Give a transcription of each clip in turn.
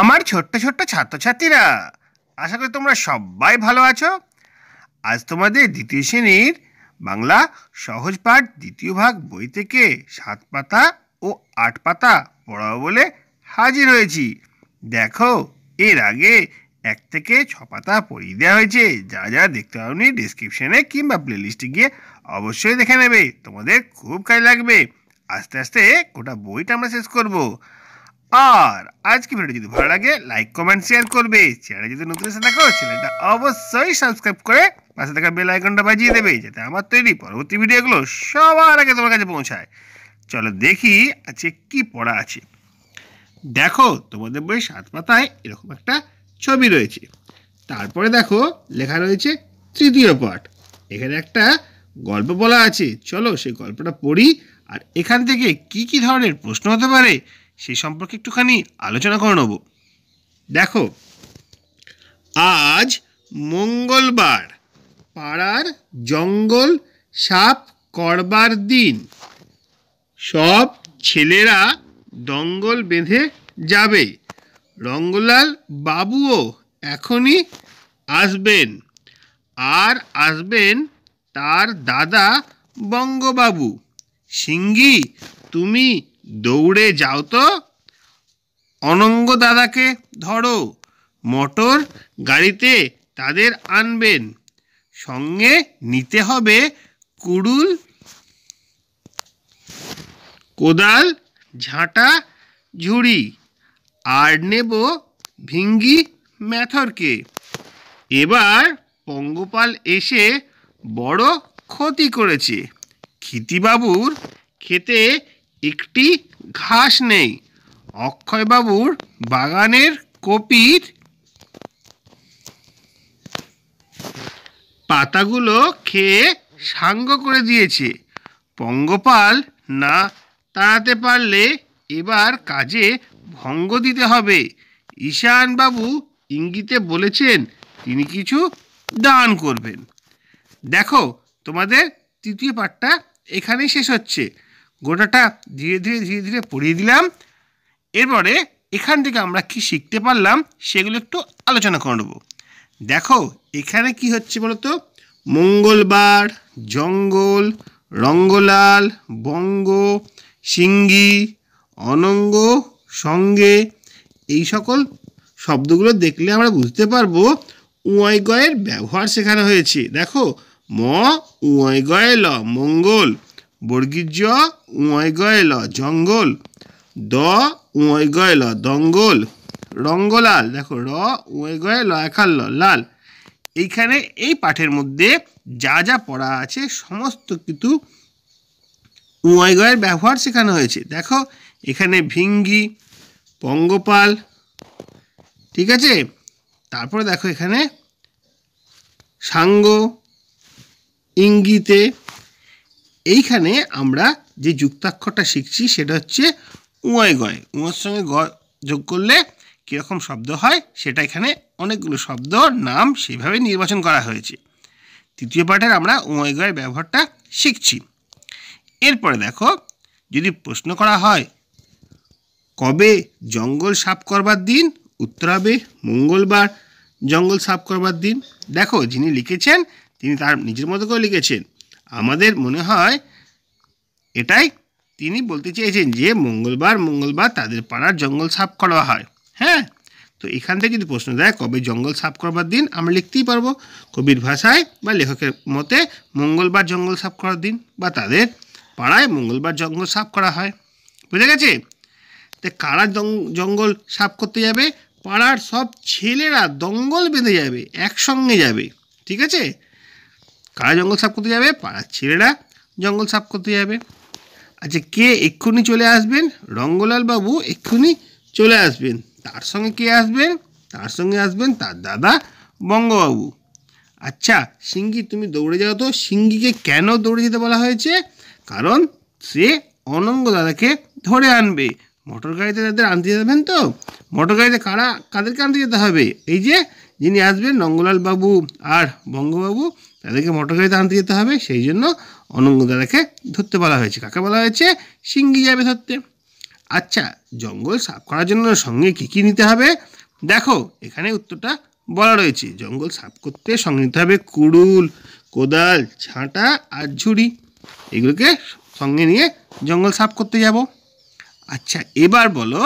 আমার ছোট্ট ছোট্ট ছাত্রছাত্রীরা আশা করি তোমরা সবাই ভালো আছো আজ তোমাদের দ্বিতীয় শ্রেণীর বাংলা সহজ পাঠ দ্বিতীয় ভাগ বই থেকে সাত পাতা ও আট পাতা পড়াবো বলে হাজির হয়েছি দেখো এর আগে এক থেকে ছ পাতা পড়িয়ে দেওয়া হয়েছে যা যা দেখতে পাওনি ডিসক্রিপশানে কিংবা প্লেলিস্টে গিয়ে অবশ্যই দেখে নেবে তোমাদের খুব কাজে লাগবে আস্তে আস্তে গোটা বইটা আমরা শেষ করবো আর আজকে ভিডিও যদি ভালো লাগে লাইক কমেন্ট শেয়ার করবে চ্যানেলে যদি নতুন এসে দেখো চ্যানেলটা অবশ্যই সাবস্ক্রাইব করে পাশে থাকা বেল আইকনটা বাজিয়ে দেবে যাতে আমার তৈরি পরবর্তী ভিডিওগুলো সবার আগে তোমার কাছে পৌঁছায় চলো দেখি আজকে কি পড়া আছে দেখো তোমাদের বই সাত পাতায় এরকম একটা ছবি রয়েছে তারপরে দেখো লেখা রয়েছে তৃতীয় পাঠ এখানে একটা গল্প বলা আছে চলো সেই গল্পটা পড়ি আর এখান থেকে কি কি ধরনের প্রশ্ন হতে পারে সেই সম্পর্কে একটুখানি আলোচনা করে নেব দেখো আজ মঙ্গলবার পাড়ার জঙ্গল সাপ করবার দিন সব ছেলেরা দঙ্গল বেঁধে যাবে রঙ্গলাল বাবুও এখনই আসবেন আর আসবেন তার দাদা বঙ্গবাবু সিঙ্গি তুমি দৌড়ে যাও তো অনঙ্গ দাদাকে ধরো মোটর গাড়িতে তাদের আনবেন সঙ্গে নিতে হবে কুড়ুল কোদাল ঝাঁটা ঝুড়ি আর নেব ভিঙ্গি ম্যাথরকে এবার পঙ্গপাল এসে বড় ক্ষতি করেছে ক্ষিতিবাবুর খেতে একটি ঘাস নেই অক্ষয়বাবুর বাগানের কপির পাতাগুলো খেয়ে সাঙ্গ করে দিয়েছে পঙ্গপাল না তাড়াতে পারলে এবার কাজে ভঙ্গ দিতে হবে ঈশানবাবু ইঙ্গিতে বলেছেন তিনি কিছু দান করবেন দেখো তোমাদের তৃতীয় পাঠটা এখানেই শেষ হচ্ছে গোটাটা ধীরে ধীরে ধীরে ধীরে পড়িয়ে দিলাম এরপরে এখান থেকে আমরা কি শিখতে পারলাম সেগুলো একটু আলোচনা করব দেখো এখানে কি হচ্ছে বলতো মঙ্গলবার জঙ্গল রঙ্গলাল বঙ্গ সিঙ্গি অনঙ্গ সঙ্গে এই সকল শব্দগুলো দেখলে আমরা বুঝতে পারবো উঁয় গয়ের ব্যবহার শেখানো হয়েছে দেখো ম উঁয় গয় ল মঙ্গল বর্গীর্য উঁয় গয়েল জঙ্গল দ উঁয় গয়েল দঙ্গল রঙ্গলাল দেখো র উঁয় একাল ল লাল এইখানে এই পাঠের মধ্যে যা যা পড়া আছে সমস্ত কিন্তু উঁয় গয়ের ব্যবহার শেখানো হয়েছে দেখো এখানে ভিঙ্গি পঙ্গপাল ঠিক আছে তারপরে দেখো এখানে সাঙ্গ ইঙ্গিতে এইখানে আমরা যে যুক্তাক্ষরটা শিখছি সেটা হচ্ছে উঁয় গয় উঁয়ের সঙ্গে গ যোগ করলে কীরকম শব্দ হয় সেটা এখানে অনেকগুলো শব্দ নাম সেইভাবে নির্বাচন করা হয়েছে তৃতীয় পাঠের আমরা উঁয় গয়ের ব্যবহারটা শিখছি এরপরে দেখো যদি প্রশ্ন করা হয় কবে জঙ্গল সাফ করবার দিন উত্তর হবে মঙ্গলবার জঙ্গল সাফ করবার দিন দেখো যিনি লিখেছেন তিনি তার নিজের মতো করে লিখেছেন আমাদের মনে হয় এটাই তিনি বলতে চেয়েছেন যে মঙ্গলবার মঙ্গলবার তাদের পাড়ার জঙ্গল সাফ করা হয় হ্যাঁ তো এখান থেকে যদি প্রশ্ন দেয় কবে জঙ্গল সাফ করবার দিন আমরা লিখতেই পারবো কবির ভাষায় বা লেখকের মতে মঙ্গলবার জঙ্গল সাফ করার দিন বা তাদের পাড়ায় মঙ্গলবার জঙ্গল সাফ করা হয় বুঝে গেছে তো কারা জঙ্গল সাফ করতে যাবে পাড়ার সব ছেলেরা দঙ্গল বেঁধে যাবে একসঙ্গে যাবে ঠিক আছে কারা জঙ্গল সাফ করতে যাবে পাড়ার ছেলেরা জঙ্গল সাফ করতে যাবে আচ্ছা কে এক্ষুনি চলে আসবেন রঙ্গলাল বাবু এক্ষুনি চলে আসবেন তার সঙ্গে কে আসবেন তার সঙ্গে আসবেন তার দাদা বঙ্গবাবু আচ্ছা সিঙ্গি তুমি দৌড়ে যাও তো সিঙ্গিকে কেন দৌড়ে যেতে বলা হয়েছে কারণ সে অনঙ্গ দাদাকে ধরে আনবে মোটর গাড়িতে তাদের আনতে যাবেন তো মোটর গাড়িতে কারা কাদেরকে আনতে যেতে হবে এই যে যিনি আসবেন নঙ্গলাল বাবু আর বঙ্গবাবু তাদেরকে মোটর গাড়িতে আনতে যেতে হবে সেই জন্য অনঙ্গদাদাকে ধরতে বলা হয়েছে কাকে বলা হয়েছে সিঙ্গি যাবে ধরতে আচ্ছা জঙ্গল সাফ করার জন্য সঙ্গে কী কী নিতে হবে দেখো এখানে উত্তরটা বলা রয়েছে জঙ্গল সাফ করতে সঙ্গে নিতে হবে কুড়ুল কোদাল ছাঁটা আর ঝুড়ি এগুলোকে সঙ্গে নিয়ে জঙ্গল সাফ করতে যাব আচ্ছা এবার বলো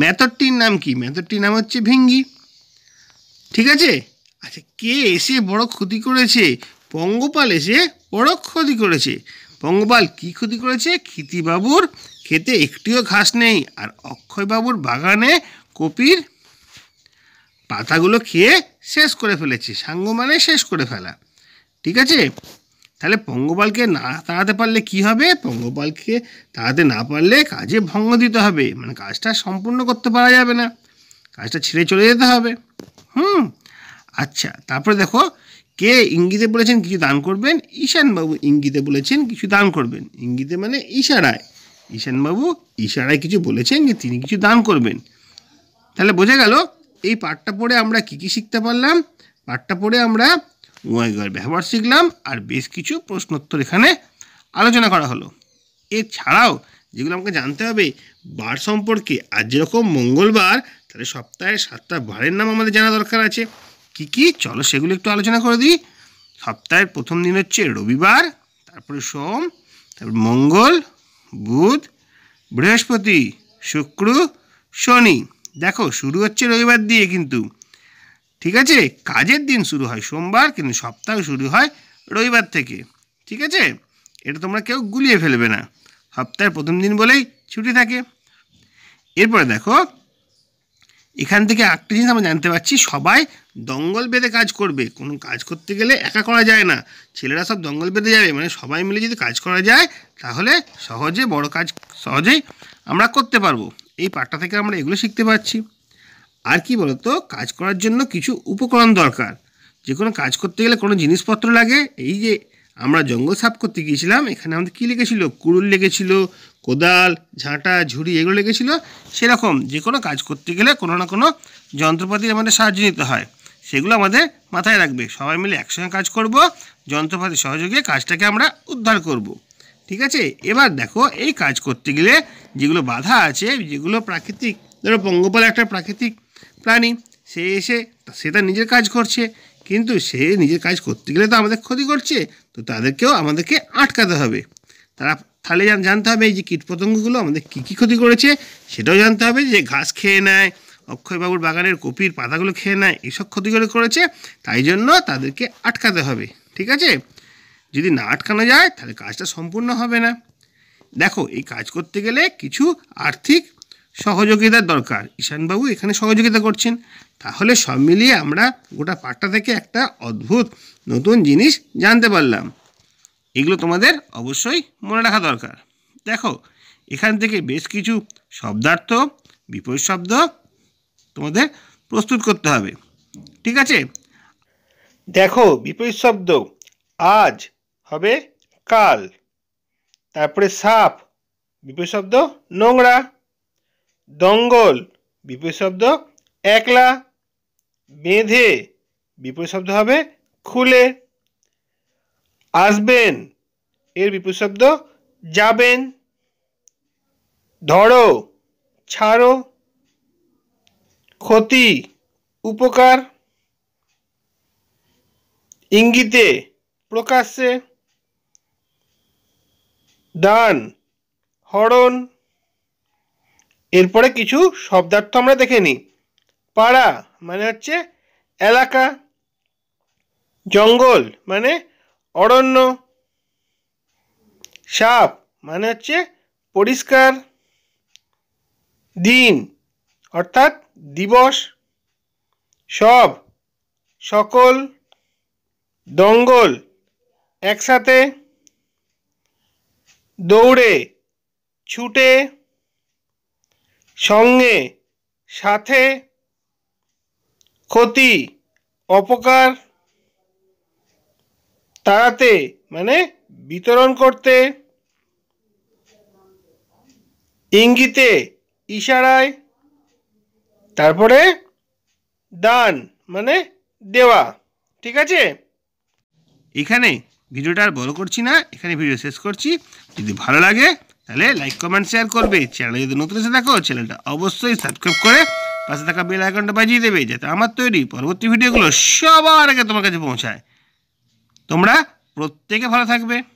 মেথডটির নাম কি মেথডটির নাম হচ্ছে ভেঙ্গি ঠিক আছে আচ্ছা কে এসে বড় ক্ষতি করেছে পঙ্গপাল এসে বড় ক্ষতি করেছে পঙ্গপাল কি ক্ষতি করেছে ক্ষিতিবাবুর খেতে একটিও ঘাস নেই আর অক্ষয়বাবুর বাগানে কপির পাতাগুলো খেয়ে শেষ করে ফেলেছে সাঙ্গ মানে শেষ করে ফেলা ঠিক আছে তাহলে পঙ্গপালকে না তাড়াতে পারলে কি হবে পঙ্গপালকে তাড়াতে না পারলে কাজে ভঙ্গ দিতে হবে মানে কাজটা সম্পূর্ণ করতে পারা যাবে না কাজটা ছেড়ে চলে যেতে হবে হুম আচ্ছা তারপরে দেখো কে ইঙ্গিতে বলেছেন কিছু দান করবেন ঈশানবাবু ইঙ্গিতে বলেছেন কিছু দান করবেন ইঙ্গিতে মানে ইশারায় ঈশানবাবু ইশারায় কিছু বলেছেন যে তিনি কিছু দান করবেন তাহলে বোঝা গেল এই পাঠটা পড়ে আমরা কী কী শিখতে পারলাম পাঠটা পড়ে আমরা ওয়াইগয়ের ব্যবহার শিখলাম আর বেশ কিছু প্রশ্নোত্তর এখানে আলোচনা করা হলো এছাড়াও যেগুলো আমাকে জানতে হবে বার সম্পর্কে আর যেরকম মঙ্গলবার তাহলে সপ্তাহে সাতটা বারের নাম আমাদের জানা দরকার আছে কি কি চলো সেগুলো একটু আলোচনা করে দিই সপ্তাহের প্রথম দিন হচ্ছে রবিবার তারপরে সোম তারপর মঙ্গল বুধ বৃহস্পতি শুক্র শনি দেখো শুরু হচ্ছে রবিবার দিয়ে কিন্তু ঠিক আছে কাজের দিন শুরু হয় সোমবার কিন্তু সপ্তাহ শুরু হয় রবিবার থেকে ঠিক আছে এটা তোমরা কেউ গুলিয়ে ফেলবে না সপ্তাহের প্রথম দিন বলেই ছুটি থাকে এরপরে দেখো এখান থেকে একটা জিনিস আমরা জানতে পারছি সবাই দঙ্গল বেঁধে কাজ করবে কোনো কাজ করতে গেলে একা করা যায় না ছেলেরা সব দঙ্গল বেঁধে যাবে মানে সবাই মিলে যদি কাজ করা যায় তাহলে সহজে বড় কাজ সহজেই আমরা করতে পারবো এই পাটটা থেকে আমরা এগুলো শিখতে পারছি আর কি বলতো কাজ করার জন্য কিছু উপকরণ দরকার যে কোনো কাজ করতে গেলে কোনো জিনিসপত্র লাগে এই যে আমরা জঙ্গল সাফ করতে গিয়েছিলাম এখানে আমাদের কী লেগেছিল কুড়ুল লেগেছিল কোদাল ঝাঁটা ঝুড়ি এগুলো লেগেছিল সেরকম যে কোনো কাজ করতে গেলে কোনো না কোনো যন্ত্রপাতির আমাদের সাহায্য নিতে হয় সেগুলো আমাদের মাথায় রাখবে সবাই মিলে একসঙ্গে কাজ করব যন্ত্রপাতি সহযোগে কাজটাকে আমরা উদ্ধার করব। ঠিক আছে এবার দেখো এই কাজ করতে গেলে যেগুলো বাধা আছে যেগুলো প্রাকৃতিক ধরো পঙ্গপাল একটা প্রাকৃতিক প্রাণী সে এসে সে তার নিজের কাজ করছে কিন্তু সে নিজের কাজ করতে গেলে তো আমাদের ক্ষতি করছে তো তাদেরকেও আমাদেরকে আটকাতে হবে তারা তাহলে জানতে হবে এই যে কীটপতঙ্গগুলো আমাদের কী কী ক্ষতি করেছে সেটাও জানতে হবে যে ঘাস খেয়ে নেয় অক্ষয়বাবুর বাগানের কপির পাতাগুলো খেয়ে নেয় এসব ক্ষতি করে করেছে তাই জন্য তাদেরকে আটকাতে হবে ঠিক আছে যদি না আটকানো যায় তাহলে কাজটা সম্পূর্ণ হবে না দেখো এই কাজ করতে গেলে কিছু আর্থিক সহযোগিতার দরকার ঈশানবাবু এখানে সহযোগিতা করছেন তাহলে সব মিলিয়ে আমরা গোটা পাটটা থেকে একটা অদ্ভুত নতুন জিনিস জানতে পারলাম এগুলো তোমাদের অবশ্যই মনে রাখা দরকার দেখো এখান থেকে বেশ কিছু শব্দার্থ বিপরীত শব্দ তোমাদের প্রস্তুত করতে হবে ঠিক আছে দেখো বিপরীত শব্দ আজ হবে কাল তারপরে সাপ বিপরীত শব্দ নোংরা দঙ্গল বিপরীত শব্দ একলা বেঁধে বিপরীত শব্দ হবে খুলে আসবেন এর বিপরীত শব্দ যাবেন ধরো ছাড়ো ক্ষতি উপকার ইঙ্গিতে প্রকাশ্যে দান হরণ এরপরে কিছু শব্দার্থ আমরা দেখে নিই পাড়া মানে হচ্ছে এলাকা জঙ্গল মানে অরণ্য সাপ মানে হচ্ছে পরিষ্কার দিন অর্থাৎ দিবস সব সকল দঙ্গল একসাথে দৌড়ে ছুটে সঙ্গে সাথে ক্ষতি অপকার তাড়াতে মানে বিতরণ করতে ইঙ্গিতে ইশারায় তারপরে দান মানে দেওয়া ঠিক আছে এখানে ভিডিওটা আর বড় করছি না এখানে ভিডিও শেষ করছি যদি ভালো লাগে তাহলে লাইক কমেন্ট শেয়ার করবে চ্যানেলে যদি নতুন এসে দেখো চ্যানেলটা অবশ্যই সাবস্ক্রাইব করে পাশে থাকা বেল আইকনটা বাজিয়ে দেবে যাতে আমার তৈরি পরবর্তী ভিডিওগুলো সবার আগে তোমার কাছে পৌঁছায় তোমরা প্রত্যেকে ভালো থাকবে